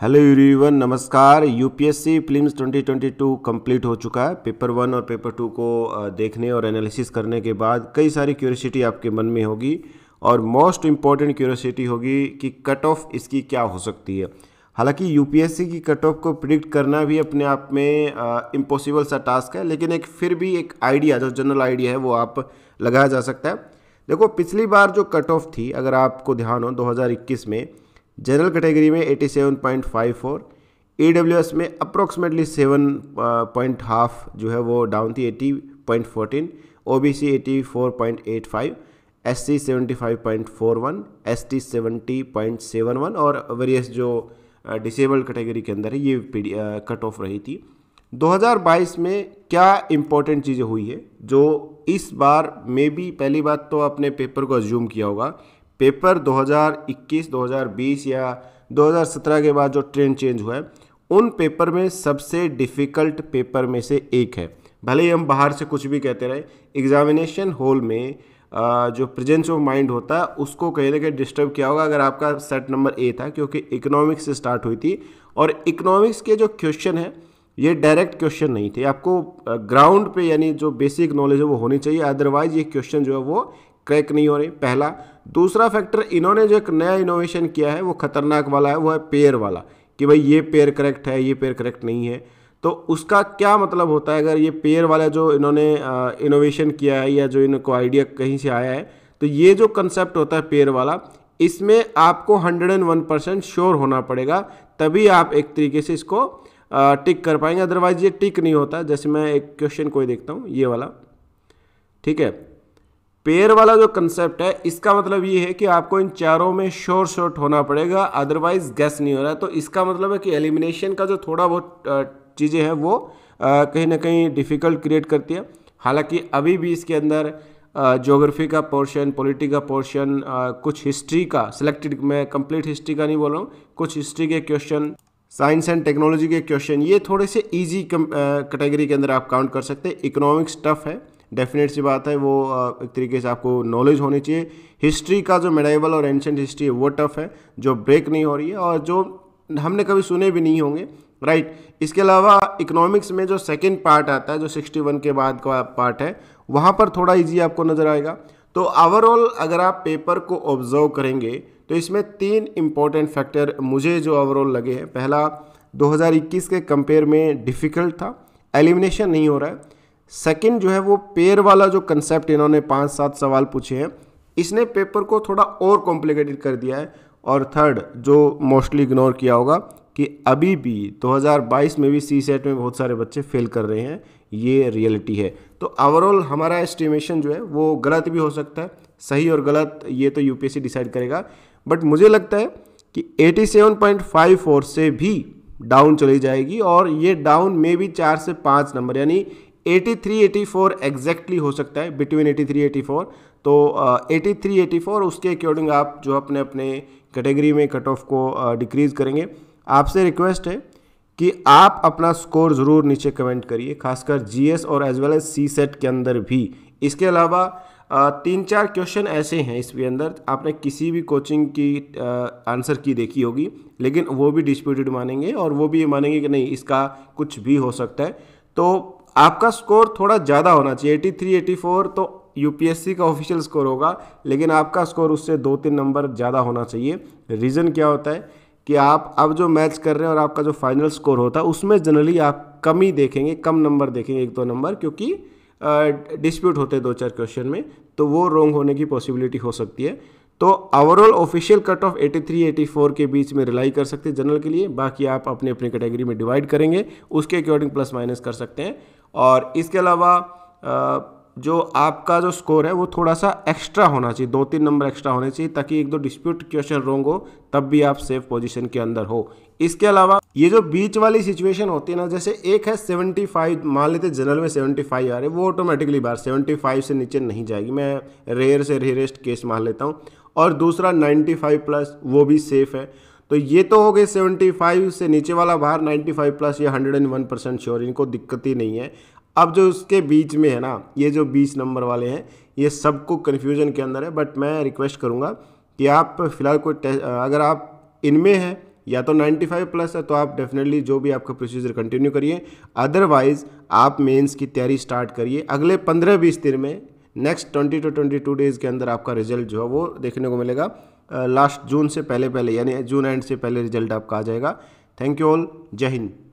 Hello one नमस्कार UPSC films 2022 complete हो चुका है पेपर वन और पेपर टू को देखने और एनालिसिस करने के बाद कई सारी क्यूरियोसिटी आपके मन में होगी और मोस्ट इम्पॉर्टेंट क्यूरियोसिटी होगी कि कट ऑफ इसकी क्या हो सकती है हालांकि यूपीएससी की कट ऑफ को प्रिडिक्ट करना भी अपने आप में इम्पॉसिबल सा टास्क है लेकिन एक फिर भी एक आइडिया जो जनरल आइडिया है वो आप लगाया जा सकता है देखो पिछली बार जो कट ऑफ थी अगर आपको ध्यान हो 2021 में जनरल कैटेगरी में 87.54 एस में अप्रोक्सीमेटली सेवन पॉइंट हाफ जो है वो डाउन थी 80.14 ओबीसी 84.85 एससी 75.41 एसटी 70.71 और वेरियस जो डिसेबल्ड uh, कैटेगरी के अंदर है ये कट ऑफ uh, रही थी 2022 में क्या इम्पोर्टेंट चीज़ें हुई है जो इस बार मे बी पहली बात तो आपने पेपर को अज्यूम किया होगा पेपर 2021-2020 या 2017 के बाद जो ट्रेंड चेंज हुआ है उन पेपर में सबसे डिफ़िकल्ट पेपर में से एक है भले ही हम बाहर से कुछ भी कहते रहे एग्जामिनेशन हॉल में जो प्रेजेंस ऑफ माइंड होता है उसको कहीं ना कहीं डिस्टर्ब किया होगा अगर आपका सेट नंबर ए था क्योंकि इकोनॉमिक्स से स्टार्ट हुई थी और इकोनॉमिक्स के जो क्वेश्चन है ये डायरेक्ट क्वेश्चन नहीं थे आपको ग्राउंड पे यानी जो बेसिक नॉलेज है वो होनी चाहिए अदरवाइज ये क्वेश्चन जो है वो क्रैक नहीं हो रही पहला दूसरा फैक्टर इन्होंने जो एक नया इनोवेशन किया है वो खतरनाक वाला है वो है पेयर वाला कि भाई ये पेयर करेक्ट है ये पेयर करेक्ट नहीं है तो उसका क्या मतलब होता है अगर ये पेयर वाला जो इन्होंने इनोवेशन किया है या जो इनको आइडिया कहीं से आया है तो ये जो कंसेप्ट होता है पेयर वाला इसमें आपको 101 परसेंट श्योर होना पड़ेगा तभी आप एक तरीके से इसको टिक कर पाएंगे अदरवाइज ये टिक नहीं होता जैसे मैं एक क्वेश्चन कोई देखता हूँ ये वाला ठीक है पेयर वाला जो कंसेप्ट है इसका मतलब ये है कि आपको इन चारों में शोर शॉर्ट होना पड़ेगा अदरवाइज गैस नहीं हो रहा है तो इसका मतलब है कि एलिमिनेशन का जो थोड़ा बहुत चीज़ें हैं वो कहीं ना कहीं डिफ़िकल्ट क्रिएट करती है हालांकि अभी भी इसके अंदर जोग्राफी का पोर्शन पॉलिटी का पोर्शन कुछ हिस्ट्री का सिलेक्टेड मैं कंप्लीट हिस्ट्री का नहीं बोल रहा हूँ कुछ हिस्ट्री के क्वेश्चन साइंस एंड टेक्नोलॉजी के क्वेश्चन ये थोड़े से इजी कैटेगरी के अंदर आप काउंट कर सकते हैं इकोनॉमिक्स टफ है डेफिनेट सी बात है वो एक तरीके से आपको नॉलेज होनी चाहिए हिस्ट्री का जो मेडाइवल और एंशेंट हिस्ट्री है वो टफ है जो ब्रेक नहीं हो रही है और जो हमने कभी सुने भी नहीं होंगे राइट right. इसके अलावा इकोनॉमिक्स में जो सेकेंड पार्ट आता है जो 61 के बाद का पार्ट है वहाँ पर थोड़ा इजी आपको नज़र आएगा तो ओवरऑल अगर आप पेपर को ऑब्जर्व करेंगे तो इसमें तीन इंपॉर्टेंट फैक्टर मुझे जो ओवरऑल लगे हैं पहला 2021 के कंपेयर में डिफ़िकल्ट था एलिमिनेशन नहीं हो रहा है सेकंड जो है वो पेयर वाला जो कंसेप्ट इन्होंने पाँच सात सवाल पूछे हैं इसने पेपर को थोड़ा और कॉम्प्लिकेटेड कर दिया है और थर्ड जो मोस्टली इग्नोर किया होगा कि अभी भी 2022 में भी सी सेट में बहुत सारे बच्चे फेल कर रहे हैं ये रियलिटी है तो ओवरऑल हमारा एस्टिमेशन जो है वो गलत भी हो सकता है सही और गलत ये तो यूपीएससी डिसाइड करेगा बट मुझे लगता है कि 87.54 से भी डाउन चली जाएगी और ये डाउन में भी चार से पाँच नंबर यानी 83 84 एग्जैक्टली हो सकता है बिटवीन 83 84 तो uh, थ्री एटी फोर उसके अकॉर्डिंग आप जो अपने अपने कैटेगरी में कट ऑफ को डिक्रीज़ uh, करेंगे आपसे रिक्वेस्ट है कि आप अपना स्कोर ज़रूर नीचे कमेंट करिए खासकर जीएस और as well as CSAT के अंदर भी इसके अलावा तीन चार क्वेश्चन ऐसे हैं इसके अंदर आपने किसी भी कोचिंग की आंसर की देखी होगी लेकिन वो भी डिस्प्यूटेड मानेंगे और वो भी ये मानेंगे कि नहीं इसका कुछ भी हो सकता है तो आपका स्कोर थोड़ा ज़्यादा होना चाहिए एटी थ्री एटी फोर तो यूपीएससी का ऑफिशियल स्कोर होगा लेकिन आपका स्कोर उससे दो तीन नंबर ज़्यादा होना चाहिए रीज़न क्या होता है कि आप अब जो मैच कर रहे हैं और आपका जो फाइनल स्कोर होता है उसमें जनरली आप कम ही देखेंगे कम नंबर देखेंगे एक दो नंबर क्योंकि डिस्प्यूट होते दो चार क्वेश्चन में तो वो रोंग होने की पॉसिबिलिटी हो सकती है तो ओवरऑल ऑफिशियल कट ऑफ 83 84 के बीच में रिलाई कर सकते हैं जनरल के लिए बाकी आप अपने अपने कैटेगरी में डिवाइड करेंगे उसके अकॉर्डिंग प्लस माइनस कर सकते हैं और इसके अलावा जो आपका जो स्कोर है वो थोड़ा सा एक्स्ट्रा होना चाहिए दो तीन नंबर एक्स्ट्रा होने चाहिए ताकि एक दो डिस्प्यूट क्वेश्चन रोंग हो तब भी आप सेफ पोजीशन के अंदर हो इसके अलावा ये जो बीच वाली सिचुएशन होती है ना जैसे एक है 75 मान लेते जनरल में 75 आ रहे वो ऑटोमेटिकली बाहर 75 से नीचे नहीं जाएगी मैं रेयर से रेयरेस्ट केस मान लेता हूँ और दूसरा नाइन्टी प्लस वो भी सेफ है तो ये तो हो गए 75 से नीचे वाला बाहर 95 प्लस ये 101 परसेंट श्योर इनको दिक्कत ही नहीं है अब जो उसके बीच में है ना ये जो बीस नंबर वाले हैं ये सबको कन्फ्यूजन के अंदर है बट मैं रिक्वेस्ट करूँगा कि आप फिलहाल कोई अगर आप इनमें हैं या तो 95 प्लस है तो आप डेफिनेटली जो भी आपका प्रोसीजर कंटिन्यू करिए अदरवाइज आप मेंस की तैयारी स्टार्ट करिए अगले 15-20 दिन में नेक्स्ट 20 टू 22 डेज़ के अंदर आपका रिजल्ट जो है वो देखने को मिलेगा लास्ट जून से पहले पहले यानी जून एंड से पहले रिजल्ट आपका आ जाएगा थैंक यू ऑल जय हिंद